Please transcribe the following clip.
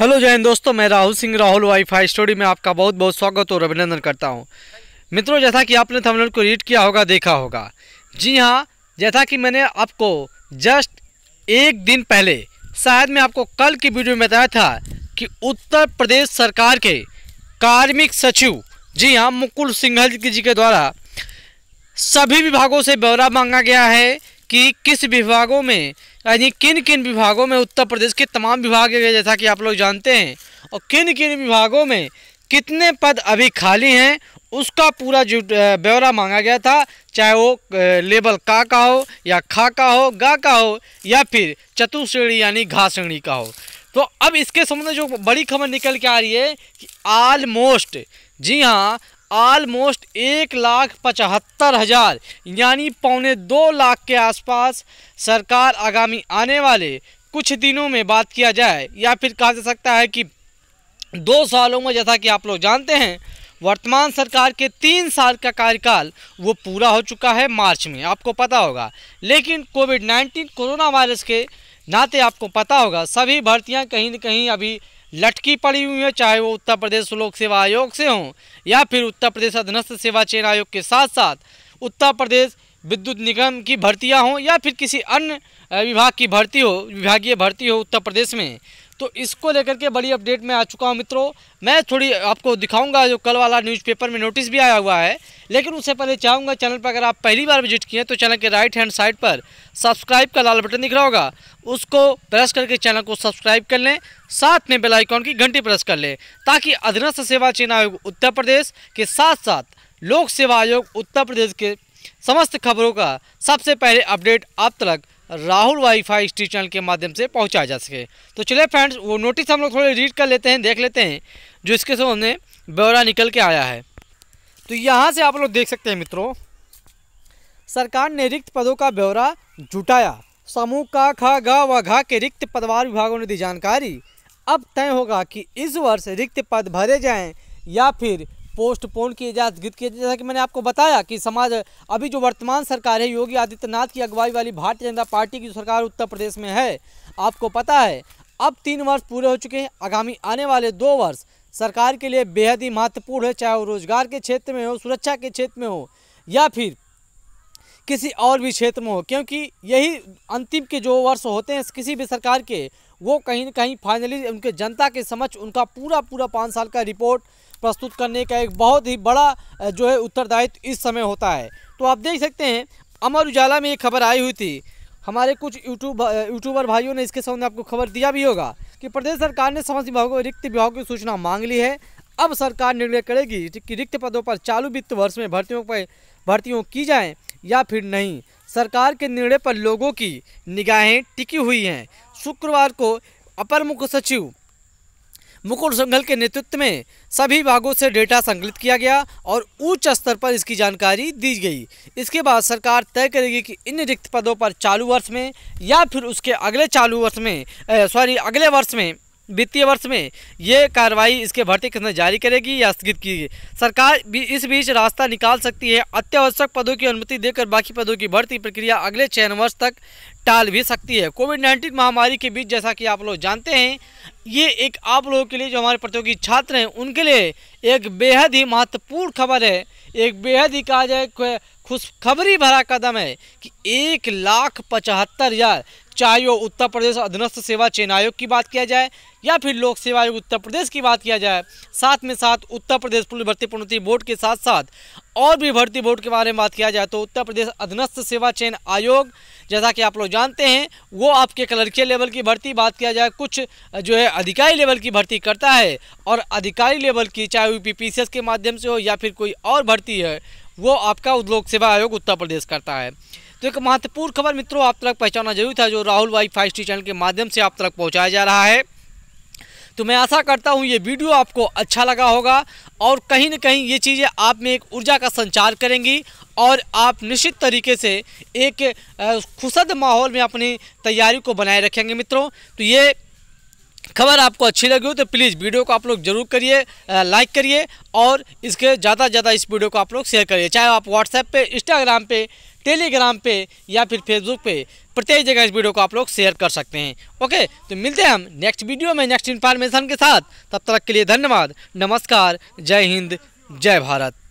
hello Jain दोस्तों मैं Rahul Singh Rahul WiFi story में आपका बहुत बहुत स्वागत और अभिनंदन करता हूं मित्रों जैसा कि आपने थंबनेल को रीड किया होगा देखा होगा जी हां जैसा कि मैंने आपको जस्ट एक दिन पहले शायद मैं आपको कल की वीडियो में बताया था कि उत्तर प्रदेश सरकार के कार्मिक सचिव जी हाँ मुकुल सिंघल जी के द्वारा सभी विभागों से ब्यौरा मांगा गया है कि किस विभागों में यानी किन किन विभागों में उत्तर प्रदेश के तमाम विभाग जैसा कि आप लोग जानते हैं और किन किन विभागों में कितने पद अभी खाली हैं उसका पूरा जो ब्यौरा मांगा गया था चाहे वो लेबल का का हो या खा का हो गा का हो या फिर चतुश्रेणी यानी घा श्रेणी का हो तो अब इसके संबंध में जो बड़ी खबर निकल के आ रही है कि आलमोस्ट जी हाँ आलमोस्ट एक लाख पचहत्तर हज़ार यानी पौने दो लाख के आसपास सरकार आगामी आने वाले कुछ दिनों में बात किया जाए या फिर कहा जा सकता है कि दो सालों में जैसा कि आप लोग जानते हैं वर्तमान सरकार के तीन साल का कार्यकाल वो पूरा हो चुका है मार्च में आपको पता होगा लेकिन कोविड नाइन्टीन कोरोना वायरस के नाते आपको पता होगा सभी भर्तियां कहीं ना कहीं अभी लटकी पड़ी हुई है चाहे वो उत्तर प्रदेश लोक सेवा आयोग से हों या फिर उत्तर प्रदेश अधनस्थ सेवा चयन आयोग के साथ साथ उत्तर प्रदेश विद्युत निगम की भर्तियां हों या फिर किसी अन्य विभाग की भर्ती हो विभागीय भर्ती हो उत्तर प्रदेश में तो इसको लेकर के बड़ी अपडेट में आ चुका हूँ मित्रों मैं थोड़ी आपको दिखाऊंगा जो कल वाला न्यूज़पेपर में नोटिस भी आया हुआ है लेकिन उससे पहले चाहूँगा चैनल पर अगर आप पहली बार विजिट किए तो चैनल के राइट हैंड साइड पर सब्सक्राइब का लाल बटन दिख रहा होगा उसको प्रेस करके चैनल को सब्सक्राइब कर लें साथ में बेलाइकॉन की घंटी प्रेस कर लें ताकि अधीनस्थ सेवा चयन आयोग उत्तर प्रदेश के साथ साथ लोक सेवा आयोग उत्तर प्रदेश के समस्त खबरों का सबसे पहले अपडेट आप तक राहुल वाईफाई स्ट्री चैनल के माध्यम से पहुंचाया जा सके तो चलिए फ्रेंड्स वो नोटिस हम लोग थोड़े रीड कर लेते हैं देख लेते हैं जो इसके उन्हें ब्यौरा निकल के आया है तो यहाँ से आप लोग देख सकते हैं मित्रों सरकार ने रिक्त पदों का ब्यौरा जुटाया समूह का खा घ व घा के रिक्त पदवार विभागों ने दी जानकारी अब तय होगा कि इस वर्ष रिक्त पद भरे जाएं या फिर पोस्टपोन किए जा गिर किए जैसा कि मैंने आपको बताया कि समाज अभी जो वर्तमान सरकार है योगी आदित्यनाथ की अगुवाई वाली भारतीय जनता पार्टी की सरकार उत्तर प्रदेश में है आपको पता है अब तीन वर्ष पूरे हो चुके हैं आगामी आने वाले दो वर्ष सरकार के लिए बेहद ही महत्वपूर्ण है चाहे वो रोजगार के क्षेत्र में हो सुरक्षा के क्षेत्र में हो या फिर किसी और भी क्षेत्र में हो क्योंकि यही अंतिम के जो वर्ष होते हैं किसी भी सरकार के वो कहीं ना कहीं फाइनली उनके जनता के समक्ष उनका पूरा पूरा पाँच साल का रिपोर्ट प्रस्तुत करने का एक बहुत ही बड़ा जो है उत्तरदायित्व इस समय होता है तो आप देख सकते हैं अमर उजाला में ये खबर आई हुई थी हमारे कुछ यूट्यूब यूट्यूबर भाइयों ने इसके संबंध में आपको खबर दिया भी होगा कि प्रदेश सरकार ने समस्त विभागों रिक्त विभाग की सूचना मांग ली है अब सरकार निर्णय करेगी कि रिक्त पदों पर चालू वित्त वर्ष में भर्तियों पर भर्तियों की जाए या फिर नहीं सरकार के निर्णय पर लोगों की निगाहें टिकी हुई हैं शुक्रवार को अपर मुख्य सचिव मुकुल संघल के नेतृत्व में सभी भागों से डेटा संकलित किया गया और उच्च स्तर पर इसकी जानकारी दी गई इसके बाद सरकार तय करेगी कि इन रिक्त पदों पर चालू वर्ष में या फिर उसके अगले चालू वर्ष में सॉरी अगले वर्ष में वित्तीय वर्ष में ये कार्रवाई इसके भर्ती किसने जारी करेगी या स्थगित की सरकार भी इस बीच रास्ता निकाल सकती है अत्यावश्यक पदों की अनुमति देकर बाकी पदों की भर्ती प्रक्रिया अगले चयन वर्ष तक टाल भी सकती है कोविड नाइन्टीन महामारी के बीच जैसा कि आप लोग जानते हैं ये एक आप लोगों के लिए जो हमारे प्रतियोगी छात्र हैं उनके लिए एक बेहद ही महत्वपूर्ण खबर है एक बेहद ही कहा जाए खुशखबरी भरा कदम है कि एक लाख पचहत्तर हज़ार चाहे वो उत्तर प्रदेश अधीनस्थ सेवा चयन आयोग की बात किया जाए या फिर लोक सेवा आयोग उत्तर प्रदेश की बात किया जाए साथ में साथ उत्तर प्रदेश पुलिस भर्ती प्रोन्नति बोर्ड के साथ साथ और भी भर्ती बोर्ड के बारे में बात किया जाए तो उत्तर प्रदेश अधनस्थ सेवा चयन आयोग जैसा कि आप लोग जानते हैं वो आपके क्लर्कियल लेवल की भर्ती बात किया जाए कुछ जो है अधिकारी लेवल की भर्ती करता है और अधिकारी लेवल की चाहे वो पी के माध्यम से हो या फिर कोई और भर्ती है वो आपका उद्योग सेवा आयोग उत्तर प्रदेश करता है तो एक महत्वपूर्ण खबर मित्रों आप तक पहचाना जरूरी था जो राहुल वाई फाइव स्टी चैनल के माध्यम से आप तक पहुँचाया जा रहा है तो मैं आशा करता हूँ ये वीडियो आपको अच्छा लगा होगा और कहीं ना कहीं ये चीज़ें आप में एक ऊर्जा का संचार करेंगी और आप निश्चित तरीके से एक खुशद माहौल में अपनी तैयारी को बनाए रखेंगे मित्रों तो ये खबर आपको अच्छी लगी हो तो प्लीज़ वीडियो को आप लोग जरूर करिए लाइक करिए और इसके ज़्यादा से ज़्यादा इस वीडियो को आप लोग शेयर करिए चाहे आप व्हाट्सएप पे इंस्टाग्राम पे टेलीग्राम पे या फिर फेसबुक पे प्रत्येक जगह इस वीडियो को आप लोग शेयर कर सकते हैं ओके तो मिलते हैं हम नेक्स्ट वीडियो में नेक्स्ट इन्फॉर्मेशन के साथ तब तक के लिए धन्यवाद नमस्कार जय हिंद जय भारत